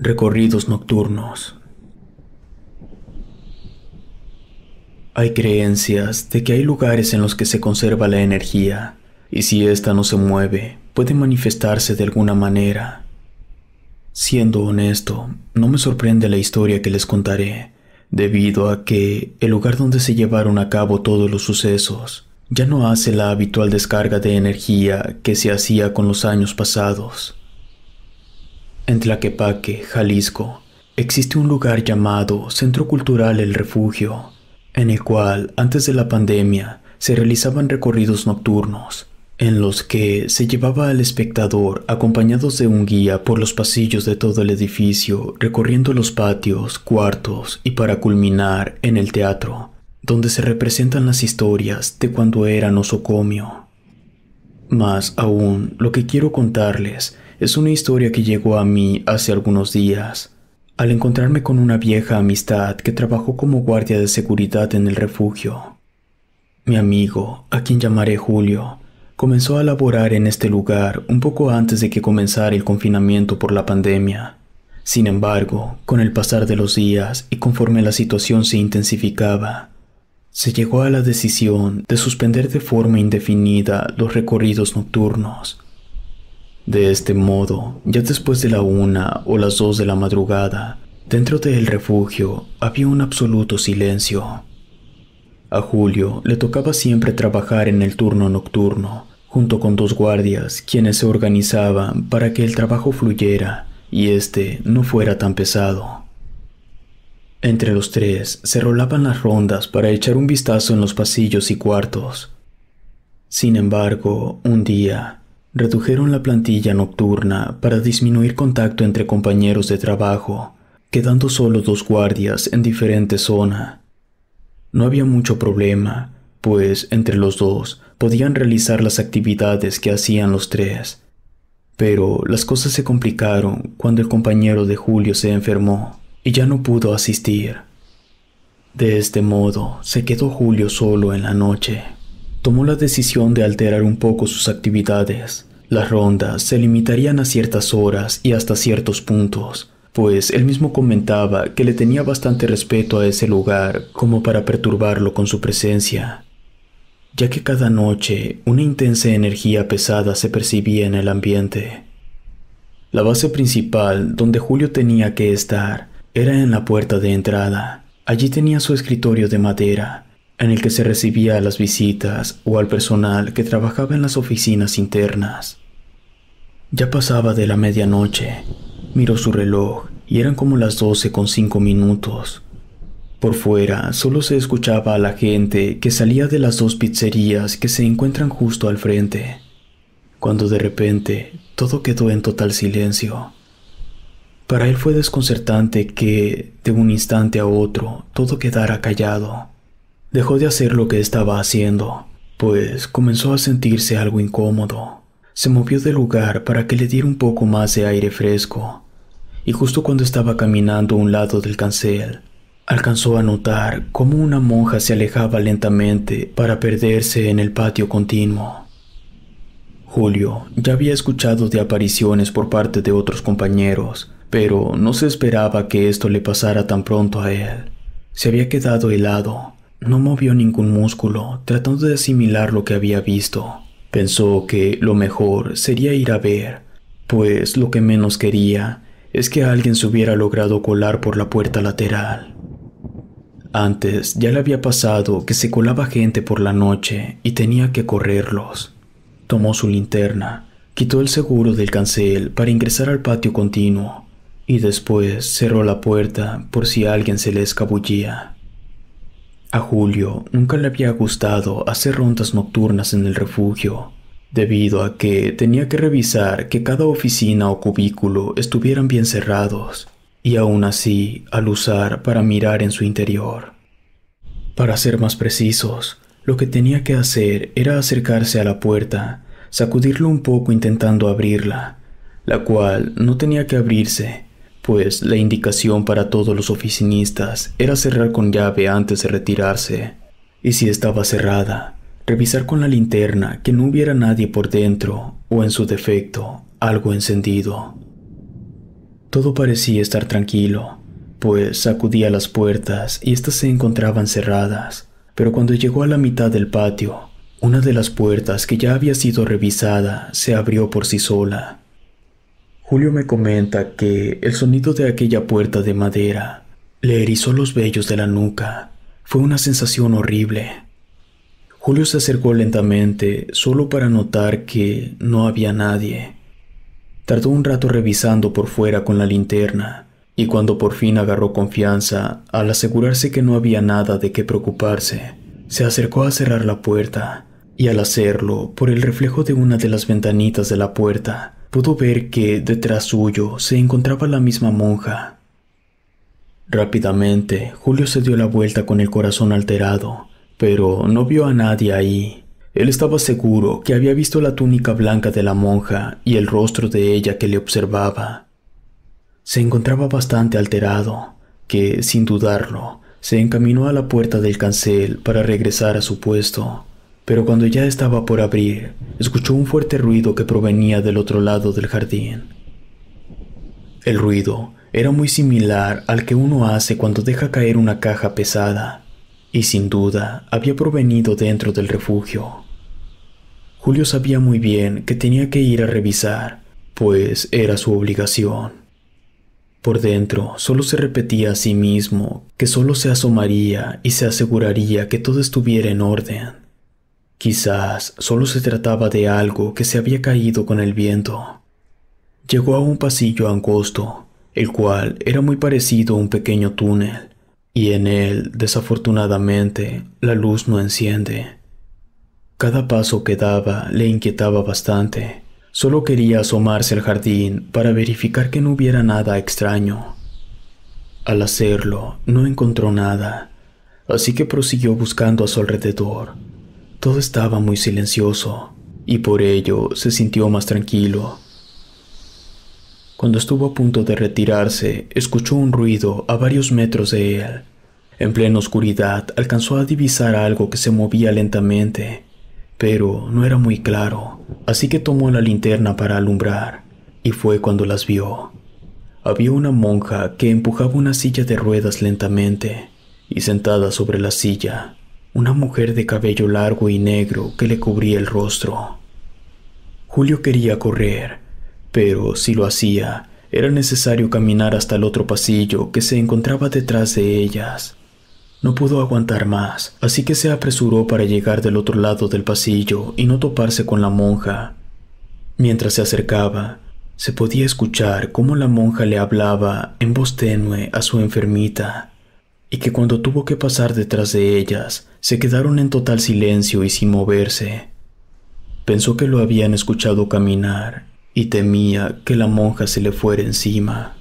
Recorridos nocturnos. Hay creencias de que hay lugares en los que se conserva la energía, y si ésta no se mueve, puede manifestarse de alguna manera. Siendo honesto, no me sorprende la historia que les contaré, debido a que el lugar donde se llevaron a cabo todos los sucesos ya no hace la habitual descarga de energía que se hacía con los años pasados. En Tlaquepaque, Jalisco, existe un lugar llamado Centro Cultural El Refugio, en el cual, antes de la pandemia, se realizaban recorridos nocturnos, en los que se llevaba al espectador acompañados de un guía por los pasillos de todo el edificio, recorriendo los patios, cuartos y para culminar en el teatro, donde se representan las historias de cuando era nosocomio. Más aún, lo que quiero contarles es una historia que llegó a mí hace algunos días, al encontrarme con una vieja amistad que trabajó como guardia de seguridad en el refugio. Mi amigo, a quien llamaré Julio, comenzó a laborar en este lugar un poco antes de que comenzara el confinamiento por la pandemia. Sin embargo, con el pasar de los días y conforme la situación se intensificaba, se llegó a la decisión de suspender de forma indefinida los recorridos nocturnos de este modo, ya después de la una o las dos de la madrugada, dentro del refugio había un absoluto silencio. A Julio le tocaba siempre trabajar en el turno nocturno, junto con dos guardias, quienes se organizaban para que el trabajo fluyera y este no fuera tan pesado. Entre los tres se rolaban las rondas para echar un vistazo en los pasillos y cuartos. Sin embargo, un día, Redujeron la plantilla nocturna para disminuir contacto entre compañeros de trabajo, quedando solo dos guardias en diferente zona. No había mucho problema, pues entre los dos podían realizar las actividades que hacían los tres. Pero las cosas se complicaron cuando el compañero de Julio se enfermó y ya no pudo asistir. De este modo, se quedó Julio solo en la noche. Tomó la decisión de alterar un poco sus actividades, las rondas se limitarían a ciertas horas y hasta ciertos puntos, pues él mismo comentaba que le tenía bastante respeto a ese lugar como para perturbarlo con su presencia, ya que cada noche una intensa energía pesada se percibía en el ambiente. La base principal donde Julio tenía que estar era en la puerta de entrada. Allí tenía su escritorio de madera, en el que se recibía a las visitas o al personal que trabajaba en las oficinas internas. Ya pasaba de la medianoche. Miró su reloj y eran como las doce con cinco minutos. Por fuera solo se escuchaba a la gente que salía de las dos pizzerías que se encuentran justo al frente, cuando de repente todo quedó en total silencio. Para él fue desconcertante que, de un instante a otro, todo quedara callado. Dejó de hacer lo que estaba haciendo, pues comenzó a sentirse algo incómodo. Se movió del lugar para que le diera un poco más de aire fresco, y justo cuando estaba caminando a un lado del cancel, alcanzó a notar cómo una monja se alejaba lentamente para perderse en el patio continuo. Julio ya había escuchado de apariciones por parte de otros compañeros, pero no se esperaba que esto le pasara tan pronto a él. Se había quedado helado, no movió ningún músculo, tratando de asimilar lo que había visto. Pensó que lo mejor sería ir a ver, pues lo que menos quería es que alguien se hubiera logrado colar por la puerta lateral. Antes ya le había pasado que se colaba gente por la noche y tenía que correrlos. Tomó su linterna, quitó el seguro del cancel para ingresar al patio continuo y después cerró la puerta por si alguien se le escabullía. A Julio nunca le había gustado hacer rondas nocturnas en el refugio, debido a que tenía que revisar que cada oficina o cubículo estuvieran bien cerrados, y aún así al usar para mirar en su interior. Para ser más precisos, lo que tenía que hacer era acercarse a la puerta, sacudirlo un poco intentando abrirla, la cual no tenía que abrirse, pues la indicación para todos los oficinistas era cerrar con llave antes de retirarse, y si estaba cerrada, revisar con la linterna que no hubiera nadie por dentro o en su defecto algo encendido. Todo parecía estar tranquilo, pues sacudía las puertas y éstas se encontraban cerradas, pero cuando llegó a la mitad del patio, una de las puertas que ya había sido revisada se abrió por sí sola. Julio me comenta que el sonido de aquella puerta de madera le erizó los vellos de la nuca. Fue una sensación horrible. Julio se acercó lentamente solo para notar que no había nadie. Tardó un rato revisando por fuera con la linterna y cuando por fin agarró confianza, al asegurarse que no había nada de qué preocuparse, se acercó a cerrar la puerta y al hacerlo, por el reflejo de una de las ventanitas de la puerta, pudo ver que detrás suyo se encontraba la misma monja. Rápidamente, Julio se dio la vuelta con el corazón alterado, pero no vio a nadie ahí. Él estaba seguro que había visto la túnica blanca de la monja y el rostro de ella que le observaba. Se encontraba bastante alterado, que, sin dudarlo, se encaminó a la puerta del cancel para regresar a su puesto pero cuando ya estaba por abrir, escuchó un fuerte ruido que provenía del otro lado del jardín. El ruido era muy similar al que uno hace cuando deja caer una caja pesada, y sin duda había provenido dentro del refugio. Julio sabía muy bien que tenía que ir a revisar, pues era su obligación. Por dentro solo se repetía a sí mismo que solo se asomaría y se aseguraría que todo estuviera en orden. Quizás solo se trataba de algo que se había caído con el viento. Llegó a un pasillo angosto, el cual era muy parecido a un pequeño túnel, y en él, desafortunadamente, la luz no enciende. Cada paso que daba le inquietaba bastante. Solo quería asomarse al jardín para verificar que no hubiera nada extraño. Al hacerlo, no encontró nada, así que prosiguió buscando a su alrededor todo estaba muy silencioso y por ello se sintió más tranquilo. Cuando estuvo a punto de retirarse, escuchó un ruido a varios metros de él. En plena oscuridad alcanzó a divisar algo que se movía lentamente, pero no era muy claro, así que tomó la linterna para alumbrar, y fue cuando las vio. Había una monja que empujaba una silla de ruedas lentamente, y sentada sobre la silla una mujer de cabello largo y negro que le cubría el rostro. Julio quería correr, pero si lo hacía, era necesario caminar hasta el otro pasillo que se encontraba detrás de ellas. No pudo aguantar más, así que se apresuró para llegar del otro lado del pasillo y no toparse con la monja. Mientras se acercaba, se podía escuchar cómo la monja le hablaba en voz tenue a su enfermita y que cuando tuvo que pasar detrás de ellas, se quedaron en total silencio y sin moverse. Pensó que lo habían escuchado caminar y temía que la monja se le fuera encima.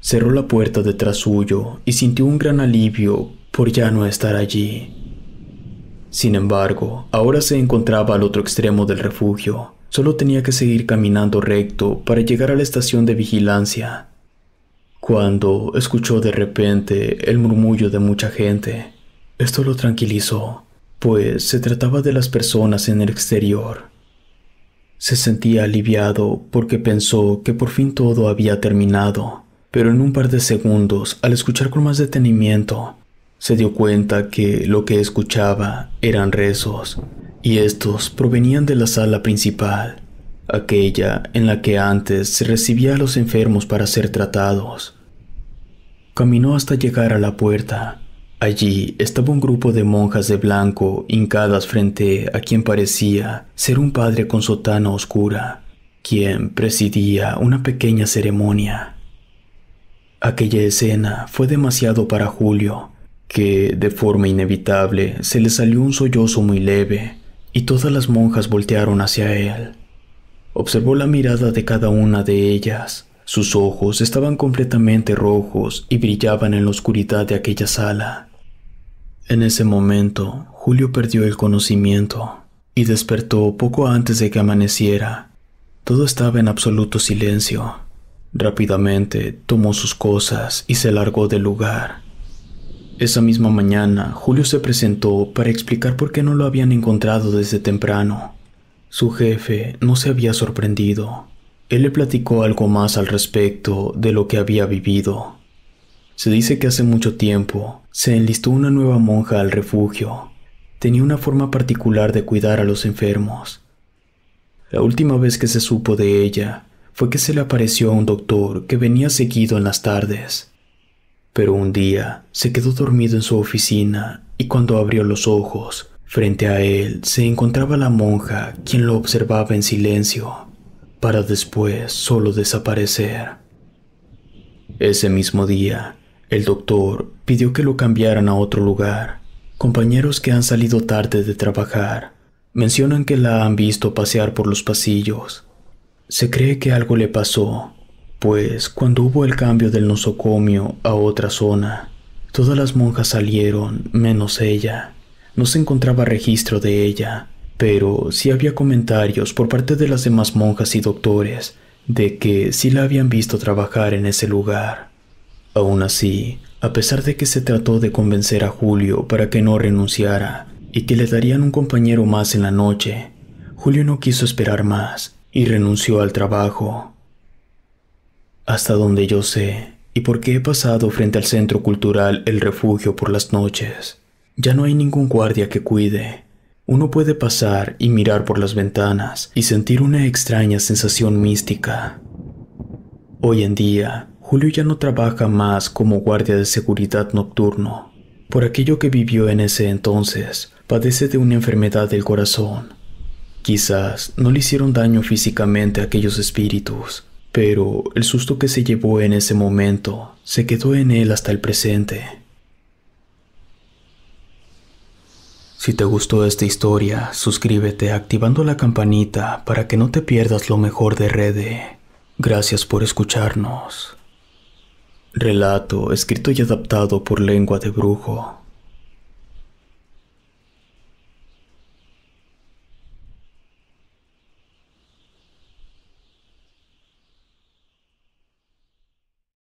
Cerró la puerta detrás suyo y sintió un gran alivio por ya no estar allí. Sin embargo, ahora se encontraba al otro extremo del refugio. Solo tenía que seguir caminando recto para llegar a la estación de vigilancia, cuando escuchó de repente el murmullo de mucha gente. Esto lo tranquilizó, pues se trataba de las personas en el exterior. Se sentía aliviado porque pensó que por fin todo había terminado, pero en un par de segundos, al escuchar con más detenimiento, se dio cuenta que lo que escuchaba eran rezos, y estos provenían de la sala principal, aquella en la que antes se recibía a los enfermos para ser tratados. Caminó hasta llegar a la puerta. Allí estaba un grupo de monjas de blanco hincadas frente a quien parecía ser un padre con sotana oscura, quien presidía una pequeña ceremonia. Aquella escena fue demasiado para Julio, que de forma inevitable se le salió un sollozo muy leve, y todas las monjas voltearon hacia él. Observó la mirada de cada una de ellas, sus ojos estaban completamente rojos y brillaban en la oscuridad de aquella sala. En ese momento, Julio perdió el conocimiento y despertó poco antes de que amaneciera. Todo estaba en absoluto silencio. Rápidamente tomó sus cosas y se largó del lugar. Esa misma mañana, Julio se presentó para explicar por qué no lo habían encontrado desde temprano. Su jefe no se había sorprendido, él le platicó algo más al respecto de lo que había vivido. Se dice que hace mucho tiempo se enlistó una nueva monja al refugio. Tenía una forma particular de cuidar a los enfermos. La última vez que se supo de ella fue que se le apareció a un doctor que venía seguido en las tardes. Pero un día se quedó dormido en su oficina y cuando abrió los ojos, frente a él se encontraba la monja quien lo observaba en silencio para después solo desaparecer. Ese mismo día, el doctor pidió que lo cambiaran a otro lugar. Compañeros que han salido tarde de trabajar mencionan que la han visto pasear por los pasillos. Se cree que algo le pasó, pues cuando hubo el cambio del nosocomio a otra zona, todas las monjas salieron menos ella. No se encontraba registro de ella, pero sí había comentarios por parte de las demás monjas y doctores de que sí la habían visto trabajar en ese lugar. Aún así, a pesar de que se trató de convencer a Julio para que no renunciara y que le darían un compañero más en la noche, Julio no quiso esperar más y renunció al trabajo. Hasta donde yo sé, y porque he pasado frente al centro cultural El Refugio por las noches, ya no hay ningún guardia que cuide, uno puede pasar y mirar por las ventanas y sentir una extraña sensación mística. Hoy en día, Julio ya no trabaja más como guardia de seguridad nocturno. Por aquello que vivió en ese entonces, padece de una enfermedad del corazón. Quizás no le hicieron daño físicamente a aquellos espíritus, pero el susto que se llevó en ese momento se quedó en él hasta el presente. Si te gustó esta historia, suscríbete activando la campanita para que no te pierdas lo mejor de Rede. Gracias por escucharnos. Relato escrito y adaptado por Lengua de Brujo.